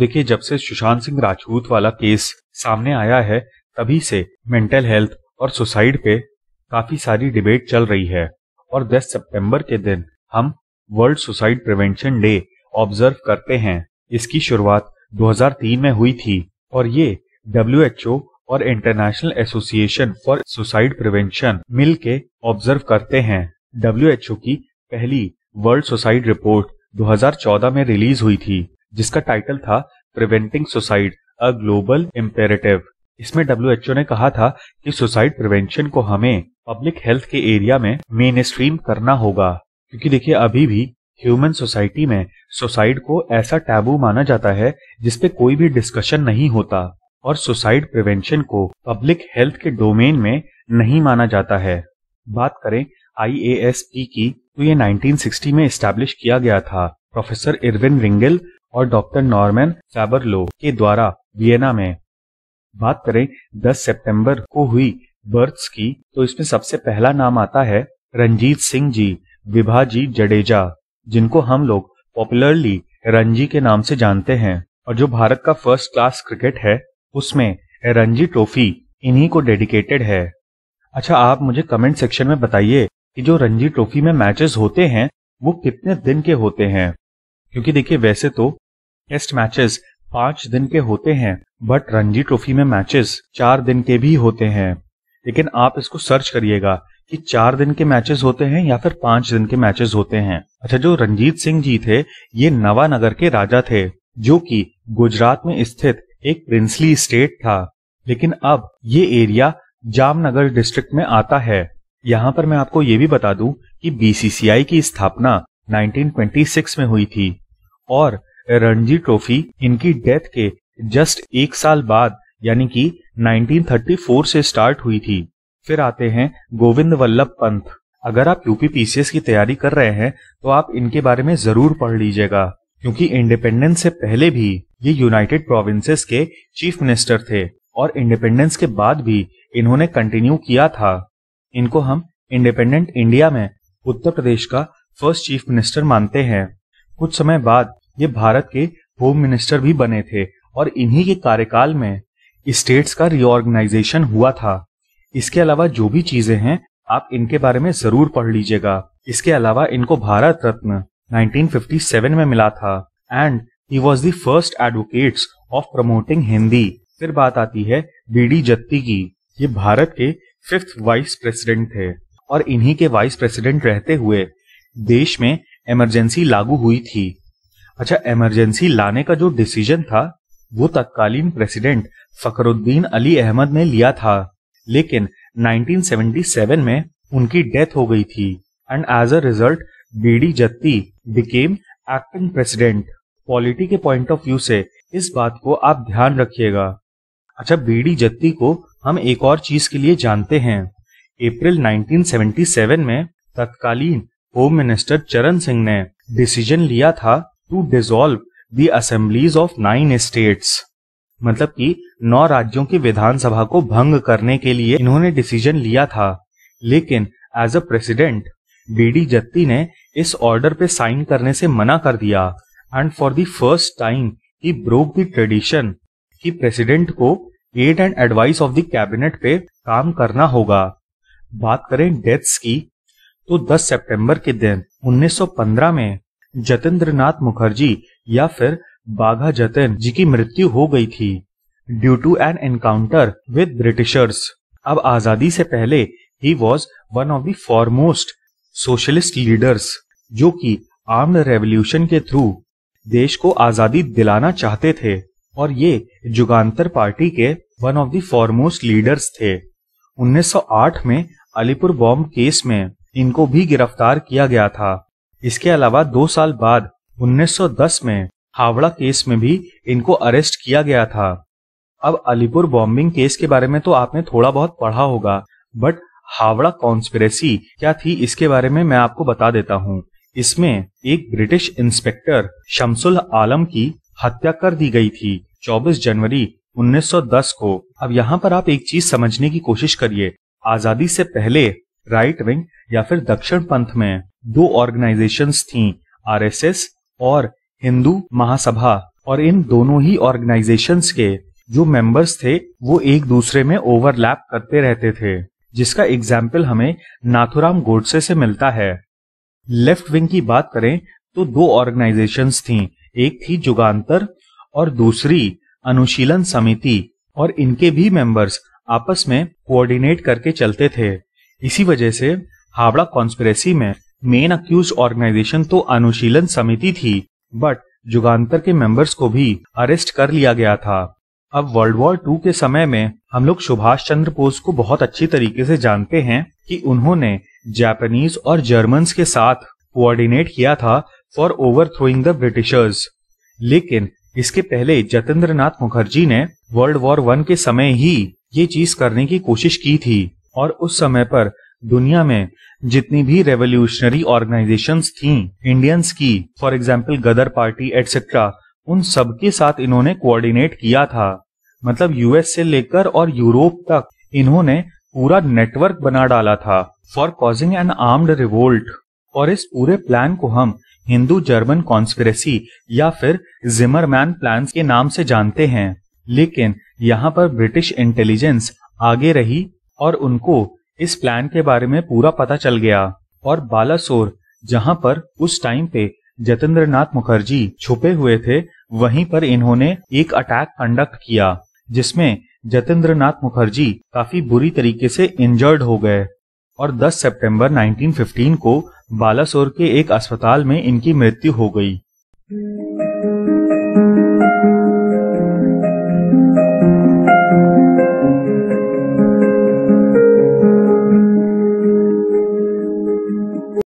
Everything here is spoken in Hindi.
देखिए जब से सुशांत सिंह राजपूत वाला केस सामने आया है तभी से मेंटल हेल्थ और सुसाइड पे काफी सारी डिबेट चल रही है और 10 सितंबर के दिन हम world suicide prevention day observe करते हैं इसकी शुरुआत 2003 में हुई थी और ये डब्ल्यू और international association for suicide prevention मिल के ऑब्जर्व करते हैं डब्ल्यू की पहली वर्ल्ड सुसाइड रिपोर्ट 2014 में रिलीज हुई थी जिसका टाइटल था preventing suicide a global imperative इसमें डब्ल्यू ने कहा था कि सुसाइड प्रिवेंशन को हमें पब्लिक हेल्थ के एरिया में मेन स्ट्रीम करना होगा क्योंकि देखिए अभी भी ह्यूमन सोसाइटी में सुसाइड को ऐसा टैबू माना जाता है जिसपे कोई भी डिस्कशन नहीं होता और सुसाइड प्रिवेंशन को पब्लिक हेल्थ के डोमेन में नहीं माना जाता है बात करें आईएएसपी की तो ये 1960 में स्टैब्लिश किया गया था प्रोफेसर इरविन रिंगल और डॉक्टर नॉर्मन साबरलो के द्वारा वियना में बात करें 10 सितंबर को हुई बर्थ्स की तो इसमें सबसे पहला नाम आता है रंजीत सिंह जी विभाजी जडेजा जिनको हम लोग पॉपुलरली रणजी के नाम से जानते हैं और जो भारत का फर्स्ट क्लास क्रिकेट है उसमें रणजी ट्रॉफी इन्हीं को डेडिकेटेड है अच्छा आप मुझे कमेंट सेक्शन में बताइए कि जो रणजी ट्रॉफी में मैचेस होते हैं वो कितने दिन के होते हैं क्योंकि देखिए वैसे तो टेस्ट मैचेस पांच दिन के होते हैं बट रणजी ट्रॉफी में मैचेस चार दिन के भी होते हैं लेकिन आप इसको सर्च करिएगा कि चार दिन के मैचेस होते हैं या फिर पांच दिन के मैचेस होते हैं अच्छा जो रंजीत सिंह जी थे ये नवानगर के राजा थे जो कि गुजरात में स्थित एक प्रिंसली स्टेट था लेकिन अब ये एरिया जामनगर डिस्ट्रिक्ट में आता है यहाँ पर मैं आपको ये भी बता दूं कि बीसीसीआई की स्थापना 1926 में हुई थी और रणजी ट्रॉफी इनकी डेथ के जस्ट एक साल बाद यानी कि 1934 से स्टार्ट हुई थी फिर आते हैं गोविंद वल्लभ पंत अगर आप यूपी पीसीएस की तैयारी कर रहे हैं तो आप इनके बारे में जरूर पढ़ लीजिएगा क्योंकि इंडिपेंडेंस से पहले भी ये यूनाइटेड प्रोविंसेस के चीफ मिनिस्टर थे और इंडिपेंडेंस के बाद भी इन्होंने कंटिन्यू किया था इनको हम इंडिपेंडेंट इंडिया में उत्तर प्रदेश का फर्स्ट चीफ मिनिस्टर मानते हैं कुछ समय बाद ये भारत के होम मिनिस्टर भी बने थे और इन्हीं के कार्यकाल में स्टेट्स का रिओर्गेनाइजेशन हुआ था इसके अलावा जो भी चीजें हैं आप इनके बारे में जरूर पढ़ लीजिएगा इसके अलावा इनको भारत रत्न 1957 में मिला था and he was the first advocate of promoting Hindi फिर बात आती है बी डी जत्ती की ये भारत के फिफ्थ वाइस प्रेसिडेंट थे और इन्हीं के वाइस प्रेसिडेंट रहते हुए देश में इमरजेंसी लागू हुई थी अच्छा इमरजेंसी लाने का जो डिसीजन था वो तत्कालीन प्रेसिडेंट फकरुद्दीन अली अहमद ने लिया था लेकिन 1977 में उनकी डेथ हो गई थी and as a result BD Jatti became acting president polity के पॉइंट ऑफ व्यू से इस बात को आप ध्यान रखिएगा अच्छा बीडी जत्ती को हम एक और चीज के लिए जानते हैं अप्रैल 1977 में तत्कालीन होम मिनिस्टर चरण सिंह ने डिसीजन लिया था to dissolve the assemblies of nine states मतलब कि नौ राज्यों की विधानसभा को भंग करने के लिए इन्होंने डिसीजन लिया था लेकिन as a president BD Jatti ने इस ऑर्डर पे साइन करने से मना कर दिया एंड फॉर दर्स्ट first time he broke the tradition कि प्रेसिडेंट को aid and advice of the cabinet पे काम करना होगा बात करें डेथ्स की तो 10 सितंबर के दिन 1915 में जतेंद्र नाथ मुखर्जी या फिर बाघा जतन जी की मृत्यु हो गई थी due to an encounter with Britishers अब आजादी से पहले ही was one of the foremost socialist leaders जो कि आर्म्ड रेवोल्यूशन के थ्रू देश को आजादी दिलाना चाहते थे और ये जुगांतर पार्टी के one of the foremost leaders थे 1908 में अलीपुर बॉम्ब केस में इनको भी गिरफ्तार किया गया था इसके अलावा दो साल बाद 1910 में हावड़ा केस में भी इनको अरेस्ट किया गया था अब अलीपुर बॉम्बिंग केस के बारे में तो आपने थोड़ा बहुत पढ़ा होगा बट हावड़ा कॉन्स्पिरेसी क्या थी इसके बारे में मैं आपको बता देता हूँ इसमें एक ब्रिटिश इंस्पेक्टर शमसुल आलम की हत्या कर दी गई थी 24 जनवरी 1910 को अब यहाँ पर आप एक चीज समझने की कोशिश करिए आजादी से पहले राइट विंग या फिर दक्षिण पंथ में दो ऑर्गेनाइजेशंस थी आरएसएस और हिंदू महासभा और इन दोनों ही ऑर्गेनाइजेशंस के जो मेंबर्स थे वो एक दूसरे में ओवरलैप करते रहते थे जिसका एग्जाम्पल हमें नाथुराम गोडसे से मिलता है लेफ्ट विंग की बात करें तो दो ऑर्गेनाइजेशंस थी एक थी जुगांतर और दूसरी अनुशीलन समिति और इनके भी मेंबर्स आपस में कोऑर्डिनेट करके चलते थे इसी वजह से हावड़ा कॉन्स्पेरेसी में मेन अक्यूज ऑर्गेनाइजेशन तो अनुशीलन समिति थी बट जुगांतर के मेंबर्स को भी अरेस्ट कर लिया गया था अब वर्ल्ड वॉर टू के समय में हम लोग सुभाष चंद्र बोस को बहुत अच्छी तरीके से जानते हैं कि उन्होंने जापानीज और जर्मन के साथ कोऑर्डिनेट किया था for overthrowing the Britishers लेकिन इसके पहले जतेंद्र नाथ मुखर्जी ने वर्ल्ड वॉर वन के समय ही ये चीज करने की कोशिश की थी और उस समय पर दुनिया में जितनी भी रेवोल्यूशनरी ऑर्गेनाइजेशंस थीं इंडियंस की for example Ghadar party etcetera उन सब के साथ इन्होंने कोऑर्डिनेट किया था मतलब यूएस से लेकर और यूरोप तक इन्होंने पूरा नेटवर्क बना डाला था for causing an armed revolt और इस पूरे प्लान को हम हिंदू जर्मन कॉन्स्पिरेसी या फिर जिमरमैन प्लान के नाम से जानते हैं लेकिन यहाँ पर ब्रिटिश इंटेलिजेंस आगे रही और उनको इस प्लान के बारे में पूरा पता चल गया और बालासोर जहां पर उस टाइम पे जतेंद्र नाथ मुखर्जी छुपे हुए थे वहीं पर इन्होंने एक अटैक कंडक्ट किया जिसमें जतेंद्र नाथ मुखर्जी काफी बुरी तरीके से इंजर्ड हो गए और 10 सितंबर 1915 को बालासोर के एक अस्पताल में इनकी मृत्यु हो गई